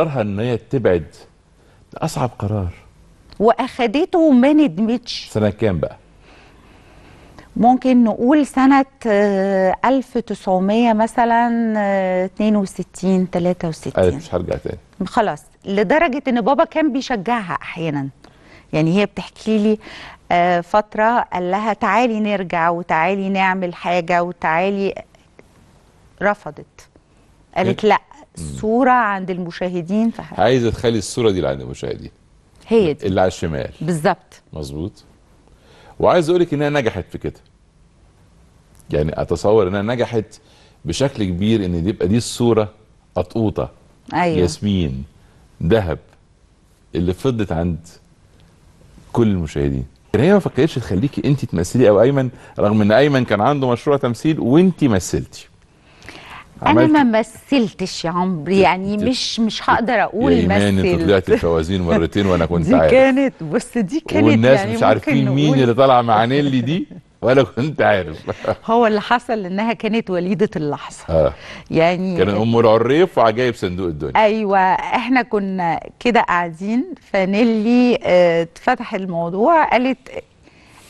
قرارها ان هي تبعد اصعب قرار واخدته وما ندمتش سنه كام بقى ممكن نقول سنه 1900 آه، مثلا 62 63 قالت مش هرجع تاني خلاص لدرجه ان بابا كان بيشجعها احيانا يعني هي بتحكي لي آه، فتره قال لها تعالي نرجع وتعالي نعمل حاجه وتعالي رفضت قالت إيه؟ لا صوره عند المشاهدين في عايزه تخلي الصوره دي اللي عند المشاهدين هي دي اللي على الشمال بالظبط مظبوط وعايز اقول لك انها نجحت في كده يعني اتصور انها نجحت بشكل كبير ان دي يبقى دي الصوره قطقوطه ايوه ياسمين ذهب اللي فضت عند كل المشاهدين يعني هي ما فكرتش تخليكي انت تمثلي او ايمن رغم ان ايمن كان عنده مشروع تمثيل وانت مثلتي انا ما مثلتش يا عمري يعني مش مش هقدر اقول مثل انت طلعت الفوازير مرتين وانا كنت عارف دي كانت بص دي كانت والناس يعني مش عارفين مين اللي طالعه مع نيلي دي ولا كنت عارف هو اللي حصل انها كانت وليده اللحظه آه. يعني كان ام العريف وعجائب صندوق الدنيا ايوه احنا كنا كده قاعدين فنيلي آه، اتفتح الموضوع قالت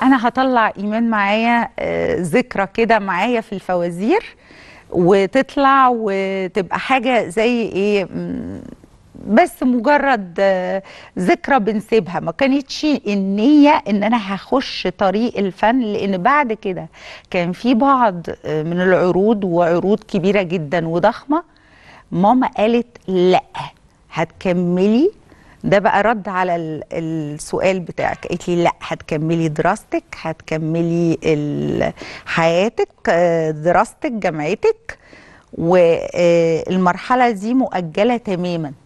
انا هطلع ايمان معايا آه، ذكرى كده معايا في الفوازير وتطلع وتبقى حاجه زي ايه بس مجرد آه، ذكرى بنسيبها ما كانتش النية ان انا هخش طريق الفن لان بعد كده كان في بعض آه، من العروض وعروض كبيرة جدا وضخمة ماما قالت لا هتكملي ده بقى رد على السؤال بتاعك قالت لي لا هتكملي دراستك هتكملي حياتك دراستك جامعتك والمرحله آه، دي مؤجله تماما